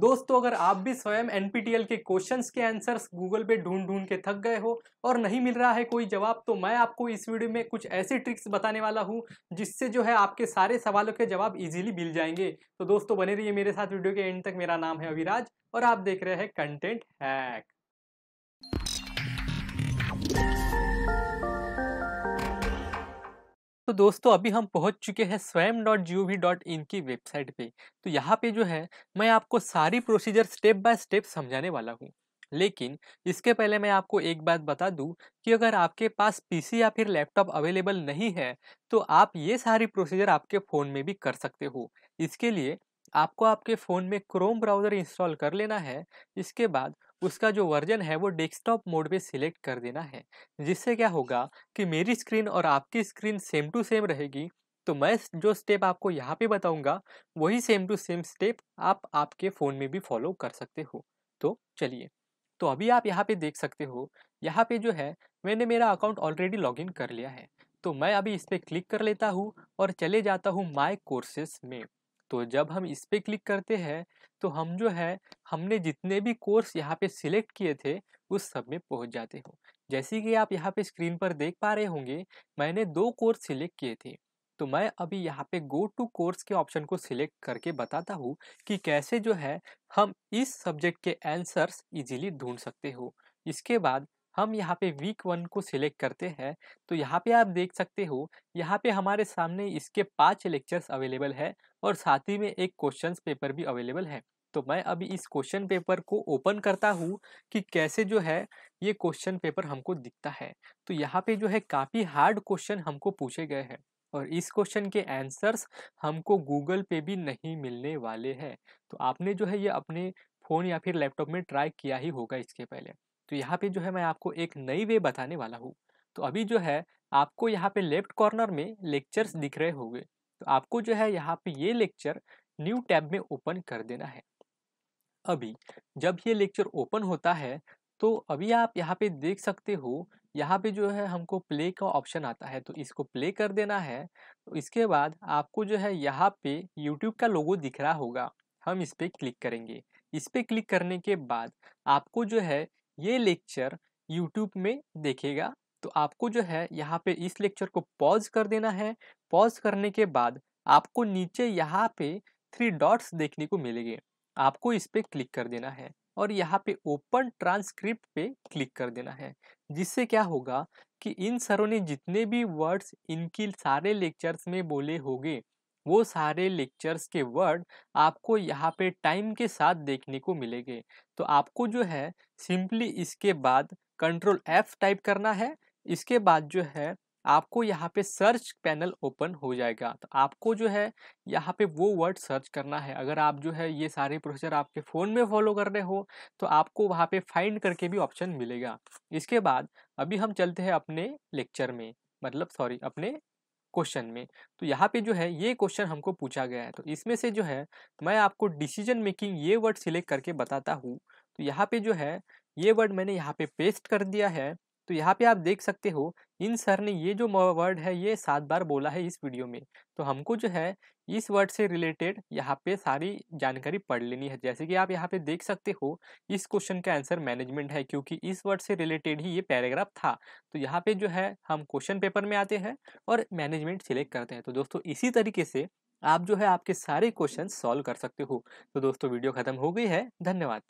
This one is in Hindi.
दोस्तों अगर आप भी स्वयं एनपीटीएल के क्वेश्चंस के आंसर्स गूगल पे ढूंढ ढूंढ के थक गए हो और नहीं मिल रहा है कोई जवाब तो मैं आपको इस वीडियो में कुछ ऐसी ट्रिक्स बताने वाला हूँ जिससे जो है आपके सारे सवालों के जवाब इजीली मिल जाएंगे तो दोस्तों बने रहिए मेरे साथ वीडियो के एंड तक मेरा नाम है अविराज और आप देख रहे हैं कंटेंट हैक तो दोस्तों अभी हम पहुंच चुके हैं Swayam dot G O V dot in की वेबसाइट पे तो यहाँ पे जो है मैं आपको सारी प्रोसीजर स्टेप बाय स्टेप समझाने वाला हूँ लेकिन इसके पहले मैं आपको एक बात बता दूं कि अगर आपके पास पीसी या फिर लैपटॉप अवेलेबल नहीं है तो आप ये सारी प्रोसीजर आपके फ़ोन में भी कर सकते हो इसके लिए आपको आपके फ़ोन में क्रोम ब्राउज़र इंस्टॉल कर लेना है इसके बाद उसका जो वर्जन है वो डेस्कटॉप मोड पे सिलेक्ट कर देना है जिससे क्या होगा कि मेरी स्क्रीन और आपकी स्क्रीन सेम टू सेम रहेगी तो मैं जो स्टेप आपको यहाँ पे बताऊँगा वही सेम टू सेम स्टेप आप आपके फ़ोन में भी फॉलो कर सकते हो तो चलिए तो अभी आप यहाँ पर देख सकते हो यहाँ पर जो है मैंने मेरा अकाउंट ऑलरेडी लॉगिन कर लिया है तो मैं अभी इस पर क्लिक कर लेता हूँ और चले जाता हूँ माई कोर्सेस में तो जब हम इस पर क्लिक करते हैं तो हम जो है हमने जितने भी कोर्स यहाँ पे सिलेक्ट किए थे उस सब में पहुँच जाते हो जैसे कि आप यहाँ पे स्क्रीन पर देख पा रहे होंगे मैंने दो कोर्स सिलेक्ट किए थे तो मैं अभी यहाँ पे गो टू कोर्स के ऑप्शन को सिलेक्ट करके बताता हूँ कि कैसे जो है हम इस सब्जेक्ट के आंसर्स इजीली ढूंढ सकते हो इसके बाद हम यहाँ पे वीक वन को सिलेक्ट करते हैं तो यहाँ पे आप देख सकते हो यहाँ पे हमारे सामने इसके पांच लेक्चर्स अवेलेबल है और साथ ही में एक क्वेश्चन पेपर भी अवेलेबल है तो मैं अभी इस क्वेश्चन पेपर को ओपन करता हूँ कि कैसे जो है ये क्वेश्चन पेपर हमको दिखता है तो यहाँ पे जो है काफ़ी हार्ड क्वेश्चन हमको पूछे गए हैं और इस क्वेश्चन के आंसर्स हमको गूगल पे भी नहीं मिलने वाले हैं तो आपने जो है ये अपने फ़ोन या फिर लैपटॉप में ट्राई किया ही होगा इसके पहले तो यहाँ पे जो है मैं आपको एक नई वे बताने वाला हूँ तो अभी जो है आपको यहाँ पे लेफ्ट कॉर्नर में लेक्चर्स दिख रहे होंगे तो आपको जो है यहाँ पे ये लेक्चर न्यू टैब में ओपन कर देना है अभी जब ये लेक्चर ओपन होता है तो अभी आप यहाँ पे देख सकते हो यहाँ पे जो है हमको प्ले का ऑप्शन आता है तो इसको प्ले कर देना है तो इसके बाद आपको जो है यहाँ पे यूट्यूब का लोगो दिख रहा होगा हम इस पर क्लिक करेंगे इस पर क्लिक करने के बाद आपको जो है ये लेक्चर यूट्यूब में देखेगा तो आपको जो है यहाँ पे इस लेक्चर को पॉज कर देना है पॉज करने के बाद आपको नीचे यहाँ पे थ्री डॉट्स देखने को मिलेंगे आपको इस पर क्लिक कर देना है और यहाँ पे ओपन ट्रांसक्रिप्ट पे क्लिक कर देना है जिससे क्या होगा कि इन सरों ने जितने भी वर्ड्स इनकी सारे लेक्चर्स में बोले होंगे वो सारे लेक्चर्स के वर्ड आपको यहाँ पे टाइम के साथ देखने को मिलेंगे तो आपको जो है सिंपली इसके बाद कंट्रोल एफ टाइप करना है इसके बाद जो है आपको यहाँ पे सर्च पैनल ओपन हो जाएगा तो आपको जो है यहाँ पे वो वर्ड सर्च करना है अगर आप जो है ये सारे प्रोसीजर आपके फ़ोन में फॉलो कर रहे हो तो आपको वहाँ पे फाइंड करके भी ऑप्शन मिलेगा इसके बाद अभी हम चलते हैं अपने लेक्चर में मतलब सॉरी अपने क्वेश्चन में तो यहाँ पे जो है ये क्वेश्चन हमको पूछा गया है तो इसमें से जो है मैं आपको डिसीजन मेकिंग ये वर्ड सिलेक्ट करके बताता हूँ तो यहाँ पर जो है ये वर्ड मैंने यहाँ पे पेस्ट कर दिया है तो यहाँ पे आप देख सकते हो इन सर ने ये जो वर्ड है ये सात बार बोला है इस वीडियो में तो हमको जो है इस वर्ड से रिलेटेड यहाँ पे सारी जानकारी पढ़ लेनी है जैसे कि आप यहाँ पे देख सकते हो इस क्वेश्चन का आंसर मैनेजमेंट है क्योंकि इस वर्ड से रिलेटेड ही ये पैराग्राफ था तो यहाँ पे जो है हम क्वेश्चन पेपर में आते हैं और मैनेजमेंट सिलेक्ट करते हैं तो दोस्तों इसी तरीके से आप जो है आपके सारे क्वेश्चन सॉल्व कर सकते हो तो दोस्तों वीडियो खत्म हो गई है धन्यवाद